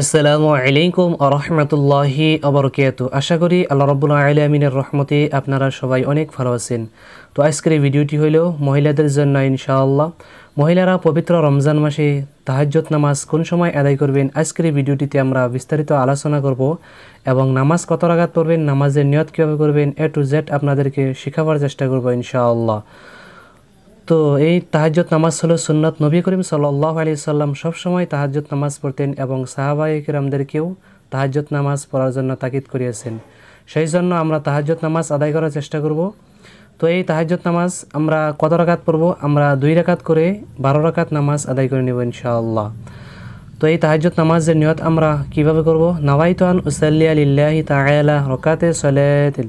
আসসালামু আলাইকুম আরহামতুল্লাহি আবরকাত আশা করি আল্লাহ রবুল্লা আলমিনের রহমতে আপনারা সবাই অনেক ভালো আছেন তো আজকের এই ভিডিওটি হলো মহিলাদের জন্য ইনশাআল্লাহ মহিলারা পবিত্র রমজান মাসে তাহাজ্জত নামাজ কোন সময় আদায় করবেন আজকের এই ভিডিওটিতে আমরা বিস্তারিত আলোচনা করব এবং নামাজ কত রাগাত পড়বেন নামাজের নিয়ত কীভাবে করবেন এ টু জেড আপনাদেরকে শেখাবার চেষ্টা করবো ইনশাআল্লাহ তো এই তাহাজ্জত নামাজ হলো সুন্নত নবী করিম সাল্লাহ আলি সাল্লাম সবসময় তাহাজ্জত নামাজ পড়তেন এবং সাহাবাহিকরামদেরকেও তাহাজ্জত নামাজ পড়ার জন্য তাকিদ করিয়েছেন সেই জন্য আমরা তাহাজ্জত নামাজ আদায় করার চেষ্টা করব তো এই তাহাজ্জত নামাজ আমরা কত রাকাত পড়ব আমরা দুই রাকাত করে বারো রাকাত নামাজ আদায় করে নেব ইনশাআল্লাহ তো এই তাহাজ্জত নামাজের নিয়ত আমরা কিভাবে করব নাওয়াইতান উসাল্লিয়া লিল্লাহি তাআলা রকাতে সলাতিল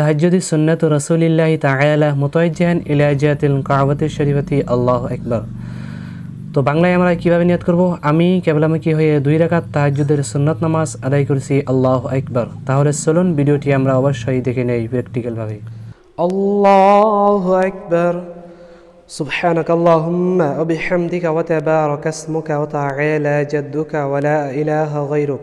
তাহাজুদি সুন্নত রসুলিল্লাহি তাগায়ালা মোতাইজাহান ইলাজিয়াতিল কাহাবাতে শরীফতি আল্লাহ একবার তো বাংলায় আমরা কীভাবে নিয়াত করব আমি কেবল আমি কি হয়ে দুই রাকাত তাহাজুদের সুন্নত নামাজ আদায় করছি আল্লাহ একবার তাহলে চলুন ভিডিওটি আমরা অবশ্যই দেখে নেই প্র্যাকটিক্যালভাবে আল্লাহ একবার سبحانك اللهم وبحمدك وتبارك اسمك وتعالى جدك ولا إله غيرك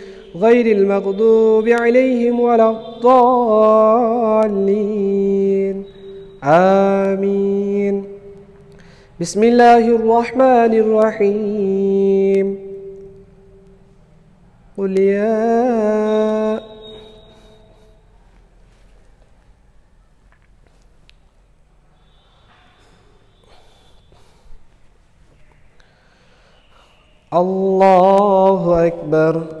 غير المغضوب عليهم ولا الضالين آمين بسم الله الرحمن الرحيم قل يا الله أكبر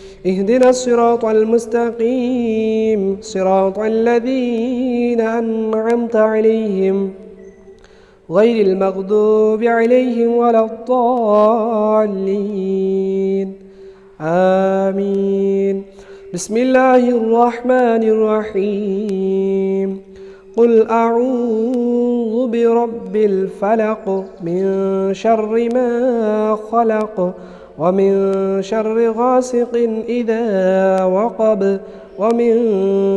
اهدنا الصراط المستقيم صراط الذين أنعمت عليهم غير المغضوب عليهم ولا الضالين آمين بسم الله الرحمن الرحيم قل أعوذ برب الفلق من شر ما خلق ومن شر غاسق إذا وقب ومن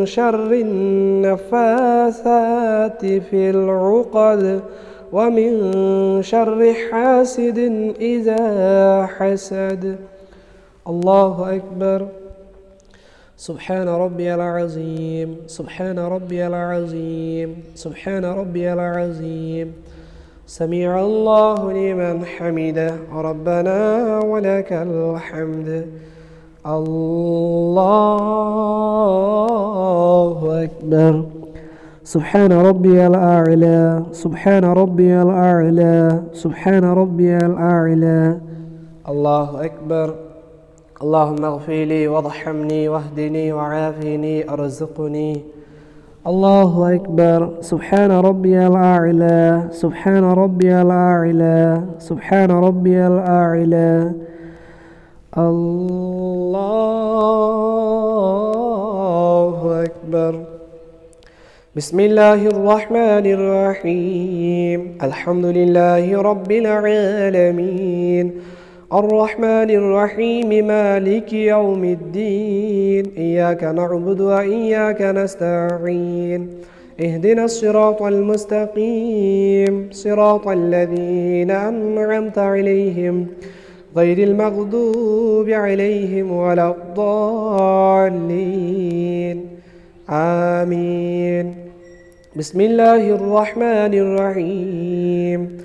شر النفاثات في العقد ومن شر حاسد إذا حسد الله أكبر سبحان ربي العظيم سبحان ربي العظيم سبحان ربي العظيم سمع الله لمن حمده ربنا ولك الحمد الله أكبر سبحان ربي الأعلى سبحان ربي الأعلى سبحان ربي الأعلى الله أكبر اللهم اغفر لي وارحمني واهدني وعافني أرزقني الله أكبر سبحان ربي الأعلى سبحان ربي الأعلى سبحان ربي الأعلى الله أكبر بسم الله الرحمن الرحيم الحمد لله رب العالمين الرحمن الرحيم مالك يوم الدين إياك نعبد وإياك نستعين اهدنا الصراط المستقيم صراط الذين أنعمت عليهم غير المغضوب عليهم ولا الضالين آمين بسم الله الرحمن الرحيم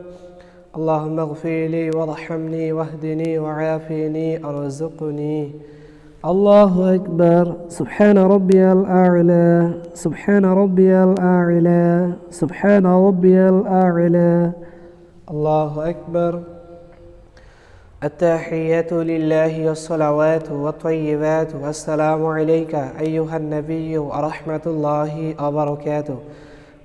اللهم اغفر لي وارحمني واهدني وعافني ارزقني الله أكبر سبحان ربي الأعلى سبحان ربي الأعلى سبحان ربي الأعلى الله أكبر التحيات لله والصلوات والطيبات والسلام عليك أيها النبي ورحمة الله وبركاته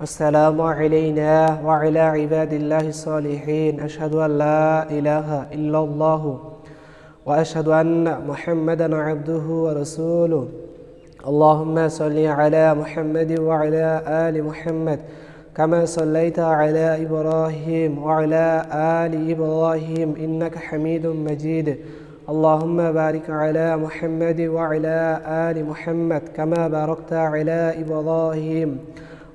والسلام علينا وعلى عباد الله الصالحين أشهد أن لا إله إلا الله وأشهد أن محمدا عبده ورسوله اللهم صل على محمد وعلى آل محمد كما صليت على إبراهيم وعلى آل إبراهيم إنك حميد مجيد اللهم بارك على محمد وعلى آل محمد كما باركت على إبراهيم